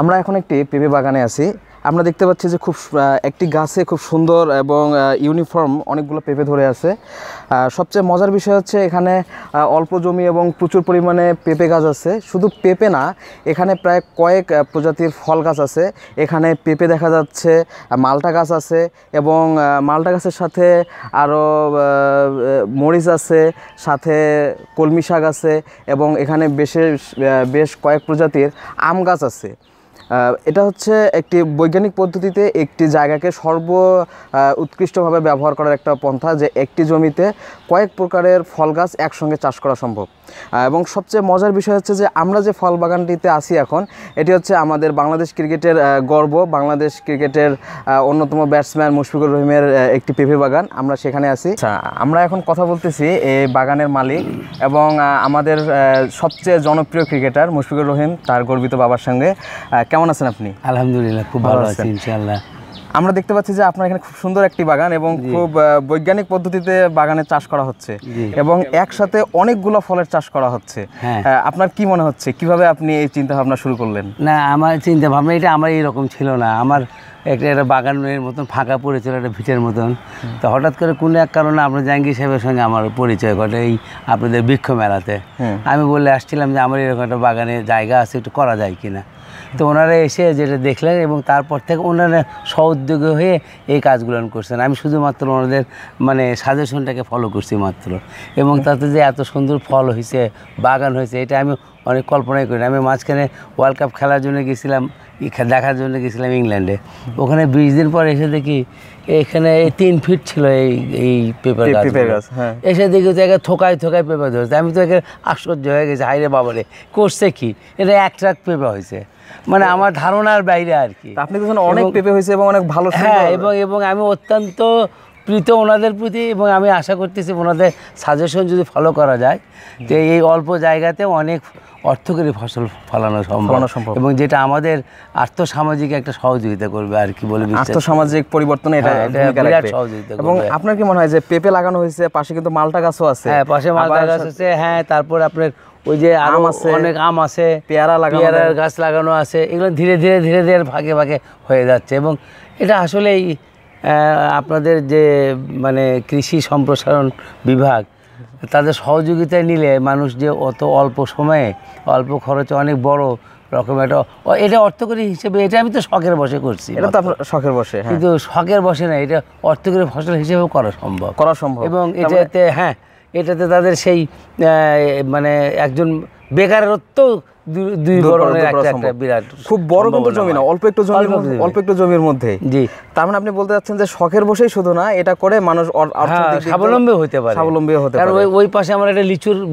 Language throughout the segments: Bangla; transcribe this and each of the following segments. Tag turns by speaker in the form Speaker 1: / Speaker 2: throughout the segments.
Speaker 1: আমরা এখন একটি পেঁপে বাগানে আছি আমরা দেখতে পাচ্ছি যে খুব একটি গাছে খুব সুন্দর এবং ইউনিফর্ম অনেকগুলো পেঁপে ধরে আছে সবচেয়ে মজার বিষয় হচ্ছে এখানে অল্প জমি এবং প্রচুর পরিমাণে পেঁপে গাছ আছে শুধু পেঁপে না এখানে প্রায় কয়েক প্রজাতির ফল গাছ আছে এখানে পেঁপে দেখা যাচ্ছে মালটা গাছ আছে এবং মালটা গাছের সাথে আরও মরিচ আছে সাথে কলমি শাক আছে এবং এখানে বেশ বেশ কয়েক প্রজাতির আম গাছ আছে এটা হচ্ছে একটি বৈজ্ঞানিক পদ্ধতিতে একটি জায়গাকে সর্ব উৎকৃষ্টভাবে ব্যবহার করার একটা পন্থা যে একটি জমিতে কয়েক প্রকারের ফল গাছ একসঙ্গে চাষ করা সম্ভব এবং সবচেয়ে মজার বিষয় হচ্ছে যে আমরা যে ফল বাগানটিতে আসি এখন এটি হচ্ছে আমাদের বাংলাদেশ ক্রিকেটের গর্ব বাংলাদেশ ক্রিকেটের অন্যতম ব্যাটসম্যান মুশফিকুর রহিমের একটি পেঁপে বাগান আমরা সেখানে আসি আচ্ছা, আমরা এখন কথা বলতেছি এই বাগানের মালিক এবং আমাদের সবচেয়ে জনপ্রিয় ক্রিকেটার মুশফিকুর রহিম তার গর্বিত বাবার সঙ্গে কেমন কেমন আছেন আপনি আলহামদুলিল্লাহ খুব ভালো আছি ইনশাআল্লাহ আমরা দেখতে পাচ্ছি যে আপনার এখানে খুব সুন্দর একটি বাগান এবং খুব বৈজ্ঞানিক পদ্ধতিতে বাগানে চাষ করা হচ্ছে এবং একসাথে অনেকগুলো ফলের চাষ করা হচ্ছে হ্যাঁ। আপনার কি মনে হচ্ছে কিভাবে আপনি এই চিন্তা ভাবনা শুরু করলেন
Speaker 2: না আমার চিন্তা ভাবনা এটা আমার এইরকম ছিল না আমার একটা একটা বাগানের মতন ফাঁকা পড়েছিল একটা ভিটের মতন তো হঠাৎ করে কোনো এক কারণে আপনার জাহাঙ্গীর সাহেবের সঙ্গে আমার পরিচয় ঘটে এই আপনাদের বৃক্ষ মেলাতে আমি বলে আসছিলাম যে আমার এরকম একটা বাগানে জায়গা আছে একটু করা যায় কিনা তো ওনারা এসে যেটা দেখলেন এবং তারপর থেকে ওনারা সহদ্যোগী হয়ে এই কাজগুলো করছেন আমি শুধুমাত্র ওনাদের মানে সাজেশনটাকে ফলো করছি মাত্র এবং তাতে যে এত সুন্দর ফল হয়েছে বাগান হয়েছে এটা আমি অনেক কল্পনাই করি আমি মাঝখানে ওয়ার্ল্ড কাপ খেলার জন্য গেছিলাম দেখার জন্য গেছিলাম ইংল্যান্ডে ওখানে বিশ দিন পর এসে দেখি এখানে তিন ফিট ছিল এই এই পেপার হ্যাঁ। এসে দেখি তো একে থোকায় থোকায় পেপার ধরেছে আমি তো একে আশ্চর্য হয়ে গেছি হাইরে বাবারে করছে কি এটা এক ট্রাক পেপার হয়েছে মানে আমার ধারণার বাইরে আর কি আপনি তো অনেক পেপে হয়েছে এবং অনেক ভালো হ্যাঁ এবং এবং আমি অত্যন্ত প্রীত ওনাদের প্রতি এবং আমি আশা করতেছি ওনাদের সাজেশন যদি ফলো করা যায় তো এই অল্প জায়গাতে অনেক অর্থকরী ফসল ফলানো সম্ভব এবং যেটা আমাদের আর্থসামাজিক একটা সহযোগিতা করবে আর কি বলে আর্থসামাজিক পরিবর্তন এটা হ্যাঁ, সহযোগিতা এবং আপনার
Speaker 1: কি মনে হয় যে পেঁপে লাগানো হয়েছে পাশে কিন্তু মালটা গাছও আছে হ্যাঁ পাশে মালটা গাছ আছে
Speaker 2: হ্যাঁ তারপর আপনার ওই যে আম আছে অনেক আম আছে পেয়ারা লাগানো পেয়ারার গাছ লাগানো আছে এগুলো ধীরে ধীরে ধীরে ধীরে ভাগে ভাগে হয়ে যাচ্ছে এবং এটা আসলেই আপনাদের যে মানে কৃষি সম্প্রসারণ বিভাগ তাদের সহযোগিতায় নিলে মানুষ যে অত অল্প সময়ে অল্প খরচে অনেক বড় রকম একটা এটা অর্থকরী হিসেবে এটা আমি তো শখের বসে করছি এটা তো শখের বসে হ্যাঁ। কিন্তু শখের বসে না এটা অর্থকরী ফসল হিসেবেও করা সম্ভব করা সম্ভব এবং এটাতে মানে হ্যাঁ এটাতে তাদের সেই মানে একজন বেকারত্ব মানে আপনি
Speaker 1: হ্যাঁ, লিচুর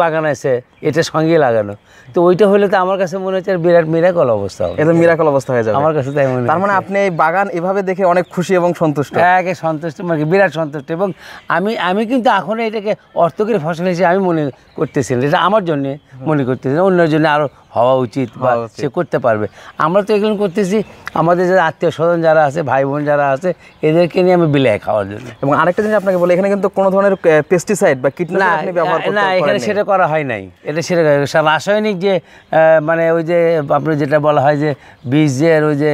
Speaker 2: বাগান আছে এটা সঙ্গে লাগানো তো ওইটা হলে তো আমার কাছে মনে হচ্ছে বিরাট মিরাকল অবস্থা মিরাকল অবস্থা হয়ে যাবে আমার কাছে তাই মনে তার মানে আপনি এই বাগান এভাবে দেখে অনেক খুশি এবং সন্তুষ্ট হ্যাঁ, একে সন্তুষ্ট মানে বিরাট সন্তুষ্ট এবং আমি আমি কিন্তু এখন এটাকে অর্থকরী ফসল হিসেবে আমি মনে করতেছিলাম এটা আমার জন্যে মনে করতেছিলাম অন্যের জন্য আরও হওয়া উচিত বা সে করতে পারবে আমরা তো এগুলো করতেছি আমাদের যারা আত্মীয় স্বজন যারা আছে ভাই বোন যারা আছে এদেরকে নিয়ে আমি বিলাই খাওয়ার জন্য এবং আরেকটা জিনিস আপনাকে বলে এখানে কিন্তু কোনো ধরনের পেস্টিসাইড বা কীটনাশক ব্যবহার না এখানে সেটা করা হয় নাই এটা সেটা রাসায়নিক যে মানে ওই যে আপনার যেটা বলা হয় যে বীজের ওই যে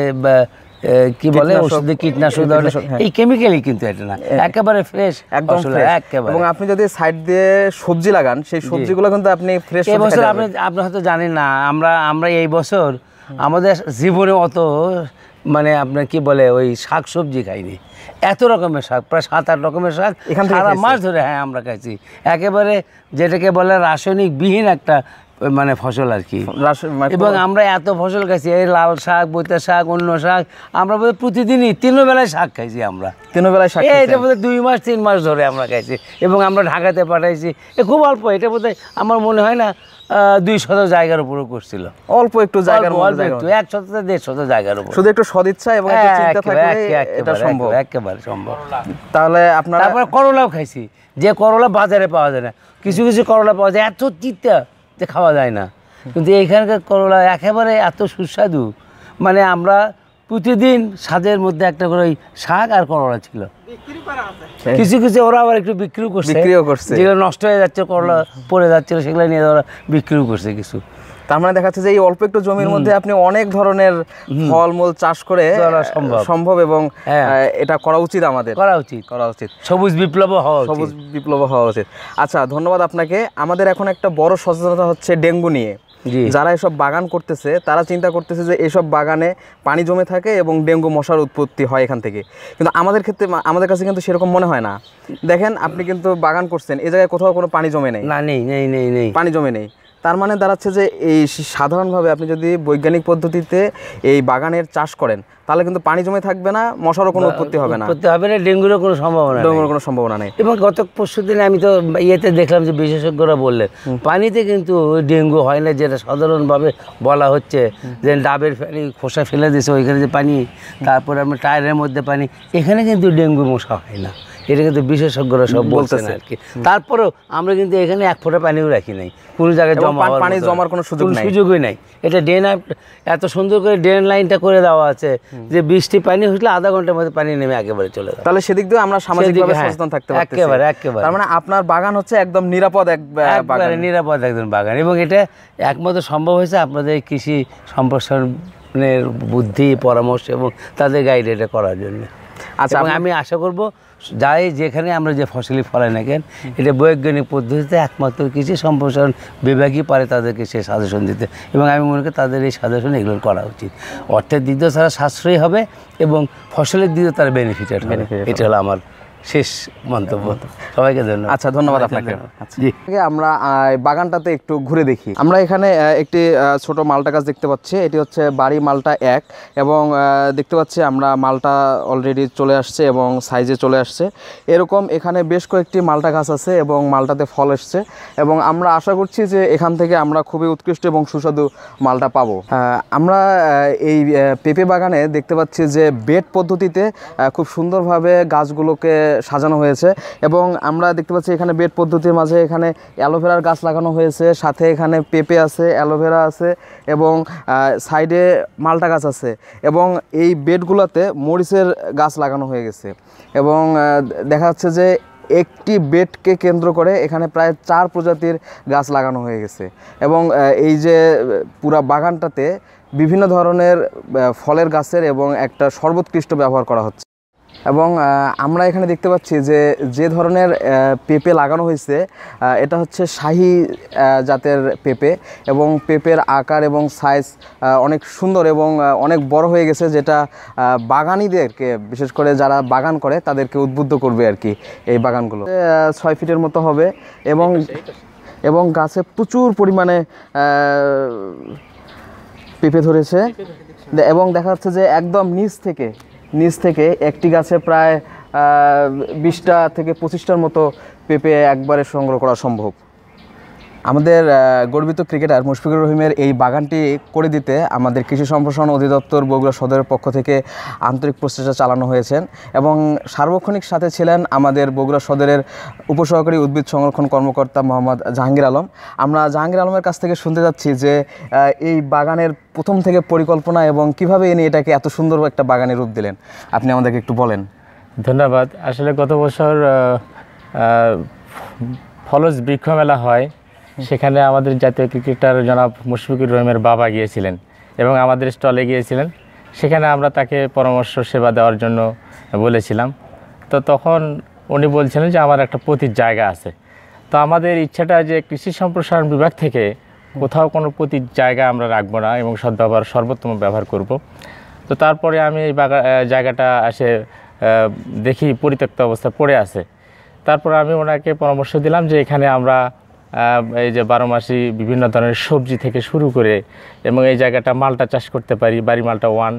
Speaker 2: কি বলে ওষুধে কীটনাশক হ্যাঁ। এই কেমিক্যালই কিন্তু এটা না
Speaker 1: একেবারে ফ্রেশ একদম একেবারে এবং আপনি যদি সাইড দিয়ে সবজি লাগান সেই সবজিগুলো
Speaker 2: কিন্তু আপনি ফ্রেশ এই বছর আপনি আপনি হয়তো জানেন না আমরা আমরা এই বছর আমাদের জীবনে অত মানে আপনার কি বলে ওই শাক সবজি খাইনি এত রকমের শাক প্রায় সাত আট রকমের শাক সারা মাস ধরে হ্যাঁ আমরা খাইছি একেবারে যেটাকে বলে রাসায়নিক বিহীন একটা মানে ফসল আর কি মানে এবং আমরা এত ফসল খাইছি এই লাল শাক বৈতা শাক অন্য শাক আমরা বোধহয় প্রতিদিনই তিনবেলায় শাক খাইছি আমরা তিনবেলায় শাক এটা বোধ দুই মাস তিন মাস ধরে আমরা খাইছি এবং আমরা ঢাকাতে পাঠাইছি এ খুব অল্প এটা বোধ আমার মনে হয় না দুই শত জায়গার উপরে করছিল অল্প একটু জায়গার অল্প এক শত দেড় শত জায়গার উপর শুধু একটু সদিচ্ছা এবং সম্ভব একেবারে সম্ভব তাহলে আপনার তারপরে করলাও খাইছি যে করলা বাজারে পাওয়া যায় না কিছু কিছু করলা পাওয়া যায় এত চিত্তা দেখতে খাওয়া যায় না কিন্তু এইখানকার করলা একেবারে এত সুস্বাদু মানে আমরা প্রতিদিন সাজের মধ্যে একটা করে ওই শাক আর করলা ছিল হ্যাঁ। কিছু কিছু ওরা আবার একটু বিক্রিও করছে বিক্রিও করছে যেগুলো নষ্ট হয়ে যাচ্ছে করলা পড়ে যাচ্ছিল সেগুলো নিয়ে ওরা বিক্রিও করছে কিছু তার মানে দেখাচ্ছে যে এই অল্প একটু জমির মধ্যে আপনি অনেক ধরনের
Speaker 1: ফলমূল চাষ করে সম্ভব এবং হ্যাঁ। এটা করা উচিত আমাদের করা উচিত করা উচিত সবুজ বিপ্লব হওয়া সবুজ বিপ্লব হওয়া উচিত আচ্ছা ধন্যবাদ আপনাকে আমাদের এখন একটা বড় সচেতনতা হচ্ছে ডেঙ্গু নিয়ে যারা এসব বাগান করতেছে তারা চিন্তা করতেছে যে এসব বাগানে পানি জমে থাকে এবং ডেঙ্গু মশার উৎপত্তি হয় এখান থেকে কিন্তু আমাদের ক্ষেত্রে আমাদের কাছে কিন্তু সেরকম মনে হয় না দেখেন আপনি কিন্তু বাগান করছেন এ জায়গায় কোথাও কোনো পানি জমে নেই না নেই নেই নেই পানি জমে নেই তার মানে দাঁড়াচ্ছে যে এই সাধারণভাবে আপনি যদি বৈজ্ঞানিক পদ্ধতিতে এই বাগানের চাষ করেন তাহলে কিন্তু পানি জমে থাকবে না মশারও কোনো উৎপত্তি হবে না উৎপত্তি
Speaker 2: হবে না ডেঙ্গুরও কোনো সম্ভাবনা ডেঙ্গুর কোনো সম্ভাবনা নেই এবং গত পরশু দিনে আমি তো ইয়েতে দেখলাম যে বিশেষজ্ঞরা বললেন পানিতে কিন্তু ডেঙ্গু হয় না যেটা সাধারণভাবে বলা হচ্ছে যে ডাবের পানি খোসা ফেলে দিয়েছে ওইখানে যে পানি তারপরে আমরা টায়ারের মধ্যে পানি এখানে কিন্তু ডেঙ্গু মশা হয় না এটা কিন্তু বিশেষজ্ঞরা সব বলতেছে আর কি তারপরেও আমরা কিন্তু এখানে এক ফোঁটা পানিও রাখি নাই কোনো জায়গায় জমা পানি জমার কোনো সুযোগ নাই সুযোগই নাই এটা ড্রেন এত সুন্দর করে ড্রেন লাইনটা করে দেওয়া আছে যে বৃষ্টি পানি হলে আধা ঘন্টার মধ্যে পানি নেমে একেবারে চলে যায় তাহলে সেদিক দিয়ে আমরা সামাজিকভাবে হ্যাঁ, সচেতন থাকতে পারতেছি একেবারে একেবারে তার মানে
Speaker 1: আপনার বাগান হচ্ছে একদম নিরাপদ এক
Speaker 2: বাগান নিরাপদ একদম বাগান এবং এটা একমাত্র সম্ভব হয়েছে আপনাদের কৃষি সম্প্রসারণের বুদ্ধি পরামর্শ এবং তাদের গাইড এটা করার জন্য আচ্ছা আমি আশা করব যাই যেখানে আমরা যে ফসলি ফলাই না কেন এটা বৈজ্ঞানিক পদ্ধতিতে একমাত্র কৃষি সম্প্রসারণ বিভাগই পারে তাদেরকে সে সাজেশন দিতে এবং আমি মনে করি তাদের এই সাজেশন এগুলো করা উচিত অর্থের দিক দিয়ে তারা সাশ্রয়ী হবে এবং ফসলের দিক তারা বেনিফিটেড হবে এটা হলো আমার শেষ মন্তব্য সবাইকে ধন্যবাদ আচ্ছা ধন্যবাদ আপনাকে
Speaker 1: আচ্ছা। আমরা বাগানটাতে একটু ঘুরে দেখি আমরা এখানে একটি ছোট মালটা গাছ দেখতে পাচ্ছি এটি হচ্ছে বাড়ি মালটা এক এবং দেখতে পাচ্ছি আমরা মালটা অলরেডি চলে আসছে এবং সাইজে চলে আসছে এরকম এখানে বেশ কয়েকটি মালটা গাছ আছে এবং মালটাতে ফল এসছে এবং আমরা আশা করছি যে এখান থেকে আমরা খুবই উৎকৃষ্ট এবং সুস্বাদু মালটা পাবো আমরা এই পেঁপে বাগানে দেখতে পাচ্ছি যে বেড পদ্ধতিতে খুব সুন্দরভাবে গাছগুলোকে সাজানো হয়েছে এবং আমরা দেখতে পাচ্ছি এখানে বেড পদ্ধতির মাঝে এখানে অ্যালোভেরার গাছ লাগানো হয়েছে সাথে এখানে পেঁপে আছে অ্যালোভেরা আছে এবং সাইডে মালটা গাছ আছে এবং এই বেডগুলোতে মরিচের গাছ লাগানো হয়ে গেছে এবং দেখা যাচ্ছে যে একটি বেডকে কেন্দ্র করে এখানে প্রায় চার প্রজাতির গাছ লাগানো হয়ে গেছে এবং এই যে পুরা বাগানটাতে বিভিন্ন ধরনের ফলের গাছের এবং একটা সর্বোৎকৃষ্ট ব্যবহার করা হচ্ছে এবং আমরা এখানে দেখতে পাচ্ছি যে যে ধরনের পেঁপে লাগানো হয়েছে এটা হচ্ছে শাহি জাতের পেঁপে এবং পেঁপের আকার এবং সাইজ অনেক সুন্দর এবং অনেক বড় হয়ে গেছে যেটা বাগানিদেরকে বিশেষ করে যারা বাগান করে তাদেরকে উদ্বুদ্ধ করবে আর কি এই বাগানগুলো ছয় ফিটের মতো হবে এবং এবং গাছে প্রচুর পরিমাণে পেঁপে ধরেছে এবং দেখা যাচ্ছে যে একদম নিচ থেকে নিচ থেকে একটি গাছে প্রায় বিশটা থেকে পঁচিশটার মতো পেঁপে একবারে সংগ্রহ করা সম্ভব আমাদের গর্বিত ক্রিকেটার মুশফিকুর রহিমের এই বাগানটি করে দিতে আমাদের কৃষি সম্প্রসারণ অধিদপ্তর বগুড়া সদরের পক্ষ থেকে আন্তরিক প্রচেষ্টা চালানো হয়েছে এবং সার্বক্ষণিক সাথে ছিলেন আমাদের বগুড়া সদরের উপসহকারী উদ্ভিদ সংরক্ষণ কর্মকর্তা মোহাম্মদ জাহাঙ্গীর আলম আমরা জাহাঙ্গীর আলমের কাছ থেকে শুনতে যাচ্ছি যে এই বাগানের প্রথম থেকে পরিকল্পনা এবং
Speaker 3: কিভাবে এনে এটাকে এত সুন্দর একটা বাগানের রূপ দিলেন আপনি আমাদেরকে একটু বলেন ধন্যবাদ আসলে গত বছর ফলজ বৃক্ষ মেলা হয় সেখানে আমাদের জাতীয় ক্রিকেটার জনাব মুশফিকুর রহিমের বাবা গিয়েছিলেন এবং আমাদের স্টলে গিয়েছিলেন সেখানে আমরা তাকে পরামর্শ সেবা দেওয়ার জন্য বলেছিলাম তো তখন উনি বলছিলেন যে আমার একটা প্রতির জায়গা আছে তো আমাদের ইচ্ছাটা যে কৃষি সম্প্রসারণ বিভাগ থেকে কোথাও কোনো প্রতির জায়গা আমরা রাখবো না এবং সদ্ব্যবহার সর্বোত্তম ব্যবহার করব। তো তারপরে আমি এই জায়গাটা আসে দেখি পরিত্যক্ত অবস্থা পড়ে আছে তারপর আমি ওনাকে পরামর্শ দিলাম যে এখানে আমরা এই যে বারো মাসি বিভিন্ন ধরনের সবজি থেকে শুরু করে এবং এই জায়গাটা মালটা চাষ করতে পারি বাড়ি মালটা ওয়ান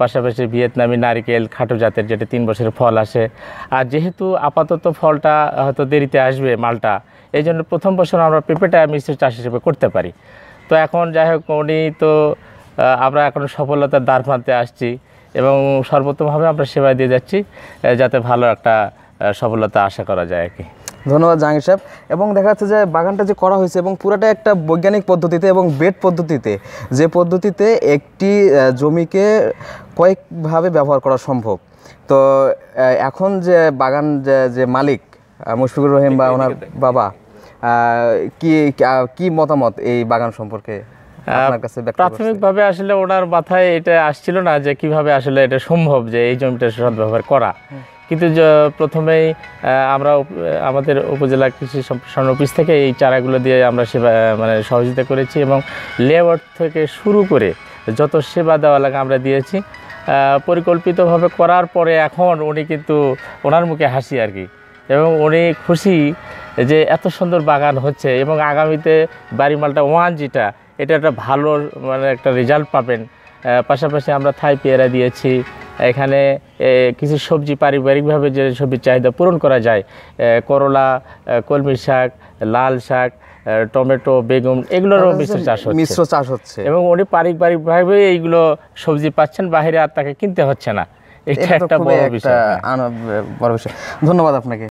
Speaker 3: পাশাপাশি ভিয়েতনামি নারিকেল খাটো জাতের যেটা তিন বছরের ফল আসে আর যেহেতু আপাতত ফলটা হয়তো দেরিতে আসবে মালটা এই জন্য প্রথম বছর আমরা পেঁপেটা মিশ্র চাষ হিসেবে করতে পারি তো এখন যাই হোক উনি তো আমরা এখন সফলতার দ্বার প্রান্তে আসছি এবং সর্বোত্তমভাবে আমরা সেবা দিয়ে যাচ্ছি যাতে ভালো একটা সফলতা আশা করা যায় আর কি
Speaker 1: ধন্যবাদ জাহাঙ্গীর সাহেব এবং দেখা যাচ্ছে যে বাগানটা যে করা হয়েছে এবং পুরাটা একটা বৈজ্ঞানিক পদ্ধতিতে এবং বেড পদ্ধতিতে যে পদ্ধতিতে একটি জমিকে কয়েকভাবে ব্যবহার করা সম্ভব তো এখন যে বাগান যে মালিক মুশফিকুর রহিম বা ওনার বাবা কি কি মতামত এই বাগান সম্পর্কে
Speaker 3: প্রাথমিকভাবে আসলে ওনার মাথায় এটা আসছিল না যে কিভাবে আসলে এটা সম্ভব যে এই জমিটা সদ্ব্যবহার করা কিন্তু প্রথমেই আমরা আমাদের উপজেলা কৃষি সম্প্রসারণ অফিস থেকে এই চারাগুলো দিয়ে আমরা সেবা মানে সহযোগিতা করেছি এবং লেবার থেকে শুরু করে যত সেবা দেওয়া লাগে আমরা দিয়েছি পরিকল্পিতভাবে করার পরে এখন উনি কিন্তু ওনার মুখে হাসি আর কি এবং উনি খুশি যে এত সুন্দর বাগান হচ্ছে এবং আগামীতে বাড়িমালটা ওয়ান যেটা এটা একটা ভালো মানে একটা রেজাল্ট পাবেন পাশাপাশি আমরা থাই পেয়ারা দিয়েছি এখানে কিছু সবজি পারিবারিকভাবে যে সবজির চাহিদা পূরণ করা যায় করলা কলমি শাক লাল শাক টমেটো বেগুন এগুলোরও মিশ্র চাষ হচ্ছে মিশ্র চাষ হচ্ছে এবং উনি পারিবারিকভাবে এইগুলো সবজি পাচ্ছেন বাইরে আর তাকে কিনতে হচ্ছে না এটা একটা বড় বিষয় বড় বিষয়
Speaker 1: ধন্যবাদ আপনাকে